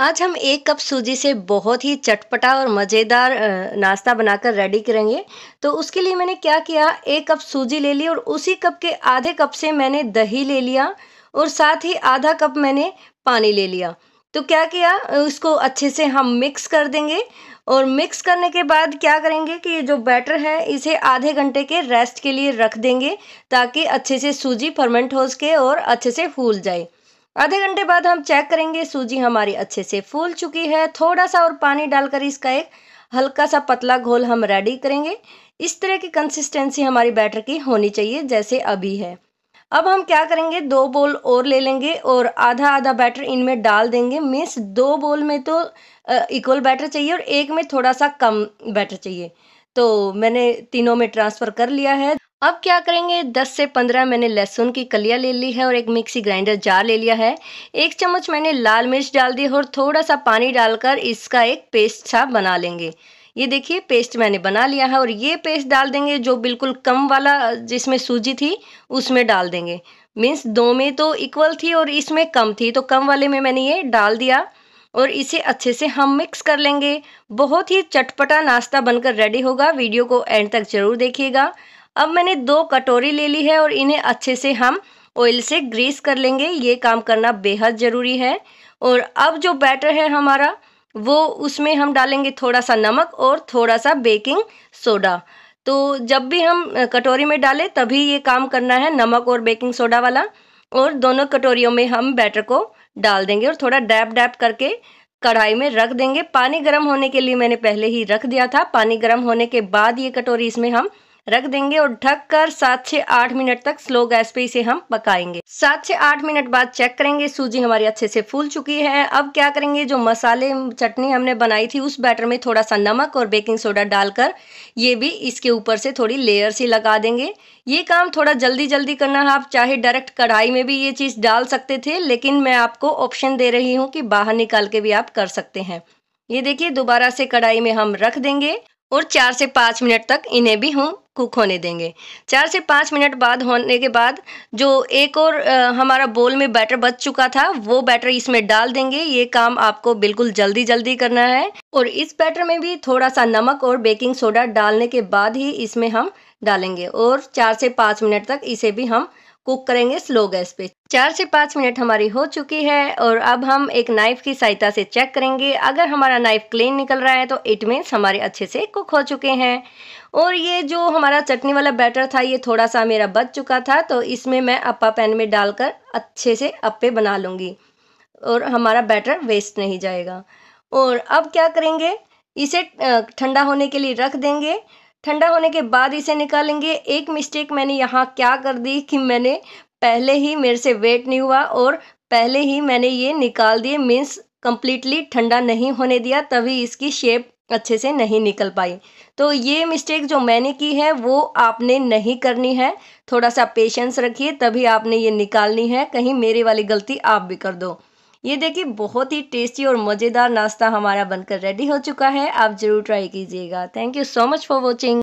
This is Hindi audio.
आज हम एक कप सूजी से बहुत ही चटपटा और मज़ेदार नाश्ता बनाकर रेडी करेंगे तो उसके लिए मैंने क्या किया एक कप सूजी ले ली और उसी कप के आधे कप से मैंने दही ले लिया और साथ ही आधा कप मैंने पानी ले लिया तो क्या किया उसको अच्छे से हम मिक्स कर देंगे और मिक्स करने के बाद क्या करेंगे कि ये जो बैटर है इसे आधे घंटे के रेस्ट के लिए रख देंगे ताकि अच्छे से सूजी फर्मेंट हो सके और अच्छे से फूल जाए आधे घंटे बाद हम चेक करेंगे सूजी हमारी अच्छे से फूल चुकी है थोड़ा सा और पानी डालकर इसका एक हल्का सा पतला घोल हम रेडी करेंगे इस तरह की कंसिस्टेंसी हमारी बैटर की होनी चाहिए जैसे अभी है अब हम क्या करेंगे दो बोल और ले लेंगे और आधा आधा बैटर इनमें डाल देंगे मीन्स दो बोल में तो इक्वल बैटर चाहिए और एक में थोड़ा सा कम बैटर चाहिए तो मैंने तीनों में ट्रांसफ़र कर लिया है अब क्या करेंगे 10 से 15 मैंने लहसुन की कलियाँ ले ली है और एक मिक्सी ग्राइंडर जार ले लिया है एक चम्मच मैंने लाल मिर्च डाल दी और थोड़ा सा पानी डालकर इसका एक पेस्ट सा बना लेंगे ये देखिए पेस्ट मैंने बना लिया है और ये पेस्ट डाल देंगे जो बिल्कुल कम वाला जिसमें सूजी थी उसमें डाल देंगे मीन्स दो में तो इक्वल थी और इसमें कम थी तो कम वाले में मैंने ये डाल दिया और इसे अच्छे से हम मिक्स कर लेंगे बहुत ही चटपटा नाश्ता बनकर रेडी होगा वीडियो को एंड तक ज़रूर देखिएगा अब मैंने दो कटोरी ले ली है और इन्हें अच्छे से हम ऑयल से ग्रीस कर लेंगे ये काम करना बेहद ज़रूरी है और अब जो बैटर है हमारा वो उसमें हम डालेंगे थोड़ा सा नमक और थोड़ा सा बेकिंग सोडा तो जब भी हम कटोरी में डालें तभी ये काम करना है नमक और बेकिंग सोडा वाला और दोनों कटोरियों में हम बैटर को डाल देंगे और थोड़ा डैप डैप करके कढ़ाई में रख देंगे पानी गर्म होने के लिए मैंने पहले ही रख दिया था पानी गर्म होने के बाद ये कटोरी इसमें हम रख देंगे और ढक कर सात से आठ मिनट तक स्लो गैस पे इसे हम पकाएंगे सात से आठ मिनट बाद चेक करेंगे सूजी हमारी अच्छे से फूल चुकी है अब क्या करेंगे जो मसाले चटनी हमने बनाई थी उस बैटर में थोड़ा सा नमक और बेकिंग सोडा डालकर ये भी इसके ऊपर से थोड़ी लेयर सी लगा देंगे ये काम थोड़ा जल्दी जल्दी करना है आप चाहे डायरेक्ट कढ़ाई में भी ये चीज़ डाल सकते थे लेकिन मैं आपको ऑप्शन दे रही हूँ कि बाहर निकाल के भी आप कर सकते हैं ये देखिए दोबारा से कढ़ाई में हम रख देंगे और चार से पाँच मिनट तक इन्हें भी हम कुक होने देंगे चार से पाँच मिनट बाद होने के बाद जो एक और आ, हमारा बोल में बैटर बच चुका था वो बैटर इसमें डाल देंगे ये काम आपको बिल्कुल जल्दी जल्दी करना है और इस बैटर में भी थोड़ा सा नमक और बेकिंग सोडा डालने के बाद ही इसमें हम डालेंगे और चार से पाँच मिनट तक इसे भी हम कुक करेंगे स्लो गैस पे चार से पाँच मिनट हमारी हो चुकी है और अब हम एक नाइफ की सहायता से चेक करेंगे अगर हमारा नाइफ क्लीन निकल रहा है तो इट मीन्स हमारे अच्छे से कुक हो चुके हैं और ये जो हमारा चटनी वाला बैटर था ये थोड़ा सा मेरा बच चुका था तो इसमें मैं अप्पा पैन में डालकर अच्छे से अप्पे बना लूँगी और हमारा बैटर वेस्ट नहीं जाएगा और अब क्या करेंगे इसे ठंडा होने के लिए रख देंगे ठंडा होने के बाद इसे निकालेंगे एक मिस्टेक मैंने यहाँ क्या कर दी कि मैंने पहले ही मेरे से वेट नहीं हुआ और पहले ही मैंने ये निकाल दिए मीन्स कम्प्लीटली ठंडा नहीं होने दिया तभी इसकी शेप अच्छे से नहीं निकल पाई तो ये मिस्टेक जो मैंने की है वो आपने नहीं करनी है थोड़ा सा पेशेंस रखिए तभी आपने ये निकालनी है कहीं मेरी वाली गलती आप भी कर दो ये देखिए बहुत ही टेस्टी और मज़ेदार नाश्ता हमारा बनकर रेडी हो चुका है आप ज़रूर ट्राई कीजिएगा thank you so much for watching